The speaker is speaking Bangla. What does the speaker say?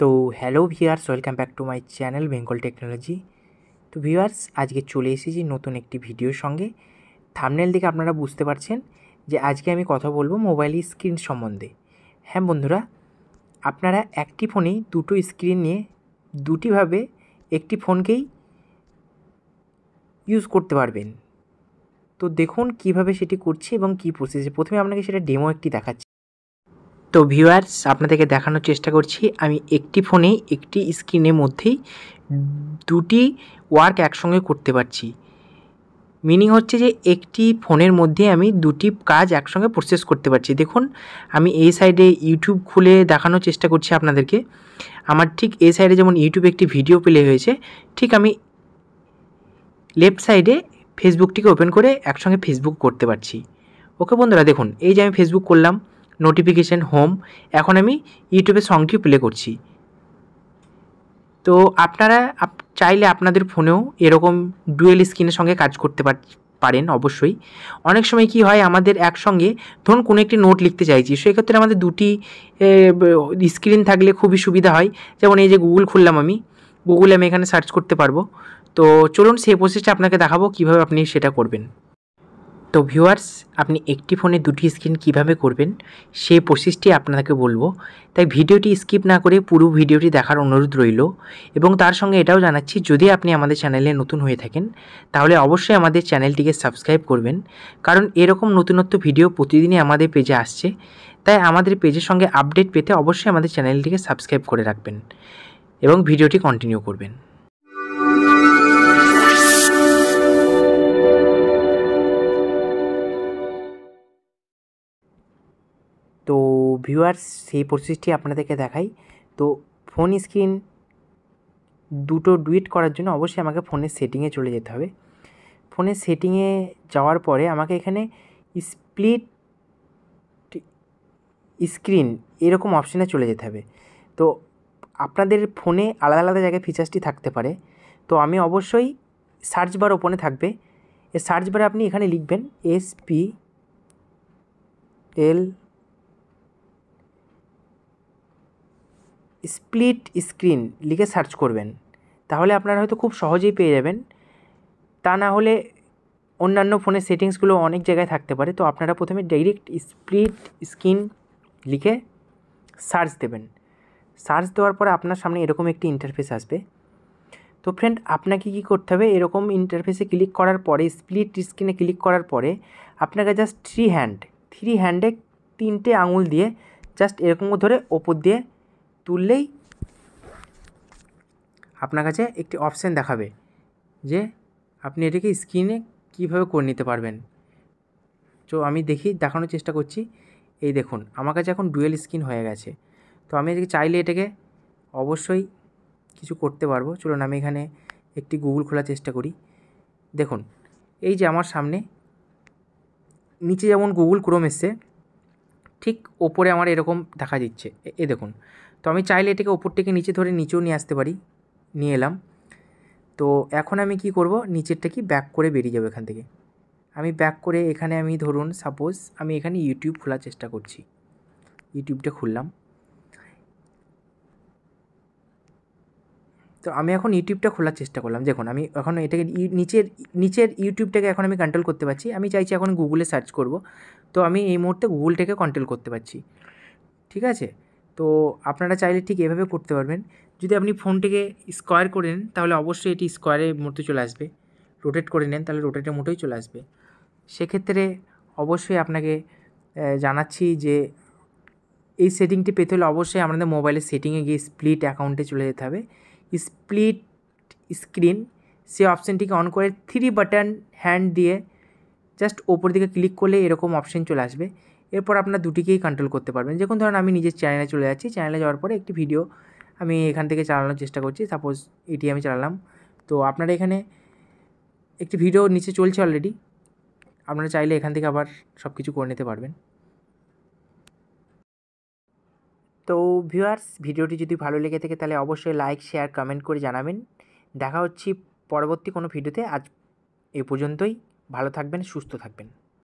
তো hello viewers welcome back to my channel Bengal technology তো ভিওয়ার্স আজকে চলে এসেছি নতুন একটি ভিডিওর সঙ্গে থামনেল দিকে আপনারা বুঝতে পারছেন যে আজকে আমি কথা বলবো মোবাইল স্ক্রিন সম্বন্ধে হ্যাঁ বন্ধুরা আপনারা একটি ফোনেই দুটো স্ক্রিন নিয়ে দুটিভাবে একটি ফোনকেই ইউজ করতে পারবেন তো দেখুন কিভাবে সেটি করছে এবং কি প্রসেসে প্রথমে আপনাকে সেটা ডেমো একটি দেখাচ্ছি তো ভিউয়ার্স আপনাদেরকে দেখানোর চেষ্টা করছি আমি একটি ফোনে একটি স্ক্রিনের মধ্যেই দুটি ওয়ার্ক একসঙ্গে করতে পারছি মিনিং হচ্ছে যে একটি ফোনের মধ্যে আমি দুটি কাজ একসঙ্গে প্রসেস করতে পারছি দেখুন আমি এই সাইডে ইউটিউব খুলে দেখানোর চেষ্টা করছি আপনাদেরকে আমার ঠিক এই সাইডে যেমন ইউটিউবে একটি ভিডিও প্লে হয়েছে ঠিক আমি লেফট সাইডে ফেসবুকটিকে ওপেন করে একসঙ্গে ফেসবুক করতে পারছি ওকে বন্ধুরা দেখুন এই যে আমি ফেসবুক করলাম নোটিফিকেশান হোম এখন আমি ইউটিউবে সংটি প্লে করছি তো আপনারা চাইলে আপনাদের ফোনেও এরকম ডুয়েল স্ক্রিনের সঙ্গে কাজ করতে পারেন অবশ্যই অনেক সময় কি হয় আমাদের একসঙ্গে ধরুন কোনো একটি নোট লিখতে চাইছি সেক্ষেত্রে আমাদের দুটি স্ক্রিন থাকলে খুবই সুবিধা হয় যেমন এই যে গুগল খুললাম আমি গুগলে আমি এখানে সার্চ করতে পারবো তো চলুন সেই প্রসেসটা আপনাকে দেখাবো কীভাবে আপনি সেটা করবেন তো ভিউয়ার্স আপনি একটি ফোনে দুটি স্ক্রিন কিভাবে করবেন সেই প্রসেসটি আপনাকে বলবো তাই ভিডিওটি স্কিপ না করে পুরো ভিডিওটি দেখার অনুরোধ রইল এবং তার সঙ্গে এটাও জানাচ্ছি যদি আপনি আমাদের চ্যানেলে নতুন হয়ে থাকেন তাহলে অবশ্যই আমাদের চ্যানেলটিকে সাবস্ক্রাইব করবেন কারণ এরকম নতুনত্ব ভিডিও প্রতিদিনই আমাদের পেজে আসছে তাই আমাদের পেজের সঙ্গে আপডেট পেতে অবশ্যই আমাদের চ্যানেলটিকে সাবস্ক্রাইব করে রাখবেন এবং ভিডিওটি কন্টিনিউ করবেন ভিউয়ার্স সেই প্রসেসটি আপনাদেরকে দেখাই তো ফোন স্ক্রিন দুটো ডুইট করার জন্য অবশ্যই আমাকে ফোনের সেটিংয়ে চলে যেতে হবে ফোনের সেটিংয়ে যাওয়ার পরে আমাকে এখানে স্প্লিট স্ক্রিন এরকম অপশানে চলে যেতে হবে তো আপনাদের ফোনে আলাদা আলাদা জায়গায় ফিচার্সটি থাকতে পারে তো আমি অবশ্যই সার্চ বার ওপেনে থাকবে এ সার্চ বারে আপনি এখানে লিখবেন এসপি এল স্প্লিট স্ক্রিন লিখে সার্চ করবেন তাহলে আপনারা হয়তো খুব সহজেই পেয়ে যাবেন তা না হলে অন্যান্য ফোনের সেটিংসগুলো অনেক জায়গায় থাকতে পারে তো আপনারা প্রথমে ডাইরেক্ট স্প্লিট স্ক্রিন লিখে সার্চ দেবেন সার্চ দেওয়ার পরে আপনার সামনে এরকম একটি ইন্টারফেস আসবে তো ফ্রেন্ড আপনাকে কি করতে হবে এরকম ইন্টারফেসে ক্লিক করার পরে স্প্লিট স্ক্রিনে ক্লিক করার পরে আপনাকে জাস্ট থ্রি হ্যান্ড থ্রি হ্যান্ডে তিনটে আঙুল দিয়ে জাস্ট এরকম ধরে ওপর দিয়ে তুললেই আপনার কাছে একটি অপশান দেখাবে যে আপনি এটাকে স্ক্রিনে কীভাবে করে নিতে পারবেন তো আমি দেখি দেখানোর চেষ্টা করছি এই দেখুন আমার কাছে এখন ডুয়েল স্ক্রিন হয়ে গেছে তো আমি এটাকে চাইলে এটাকে অবশ্যই কিছু করতে পারবো চলুন আমি এখানে একটি গুগল খোলার চেষ্টা করি দেখুন এই যে আমার সামনে নিচে যেমন গুগল ক্রোম এসছে ঠিক ওপরে আমার এরকম দেখা দিচ্ছে এ দেখুন তো আমি চাইলে এটাকে ওপর থেকে নিচে ধরে নিচেও নিয়ে আসতে পারি নিয়ে এলাম তো এখন আমি কি করব নিচেরটা কি ব্যাক করে বেরিয়ে যাবো এখান থেকে আমি ব্যাক করে এখানে আমি ধরুন সাপোজ আমি এখানে ইউটিউব খোলার চেষ্টা করছি ইউটিউবটা খুললাম তো আমি এখন ইউটিউবটা খোলার চেষ্টা করলাম দেখুন আমি এখন এটাকে নিচের নিচের ইউটিউবটাকে এখন আমি কন্ট্রোল করতে পারছি আমি চাইছি এখন গুগলে সার্চ করব তো আমি এই মুহূর্তে গুগলটাকে কন্ট্রোল করতে পারছি ঠিক আছে তো আপনারা চাইলে ঠিক এভাবে করতে পারবেন যদি আপনি ফোনটিকে স্কোয়ার করে নেন তাহলে অবশ্যই এটি স্কোয়ারের মোটে চলে আসবে রোটেট করে নেন তাহলে রোটেটের মোটেই চলে আসবে সেক্ষেত্রে অবশ্যই আপনাকে জানাচ্ছি যে এই সেটিংটি পেতে হলে অবশ্যই আপনাদের মোবাইলের সেটিংয়ে গিয়ে স্প্লিট অ্যাকাউন্টে চলে যেতে হবে স্প্লিট স্ক্রিন সে অপশানটিকে অন করে থ্রি বাটন হ্যান্ড দিয়ে জাস্ট ওপর দিকে ক্লিক করলে এরকম অপশান চলে আসবে এরপর আপনার দুটিকেই কন্ট্রোল করতে পারবেন যখন ধরেন আমি নিজের চ্যানেলে চলে যাচ্ছি চ্যানেলে যাওয়ার পরে একটি ভিডিও আমি এখান থেকে চালানোর চেষ্টা করছি সাপোজ এটি আমি চালালাম তো আপনারা এখানে একটি ভিডিও নিচে চলছে অলরেডি আপনারা চাইলে এখান থেকে আবার সব কিছু করে নিতে পারবেন তো ভিউয়ার্স ভিডিওটি যদি ভালো লেগে থাকে তাহলে অবশ্যই লাইক শেয়ার কমেন্ট করে জানাবেন দেখা হচ্ছে পরবর্তী কোনো ভিডিওতে আজ এ পর্যন্তই ভালো থাকবেন সুস্থ থাকবেন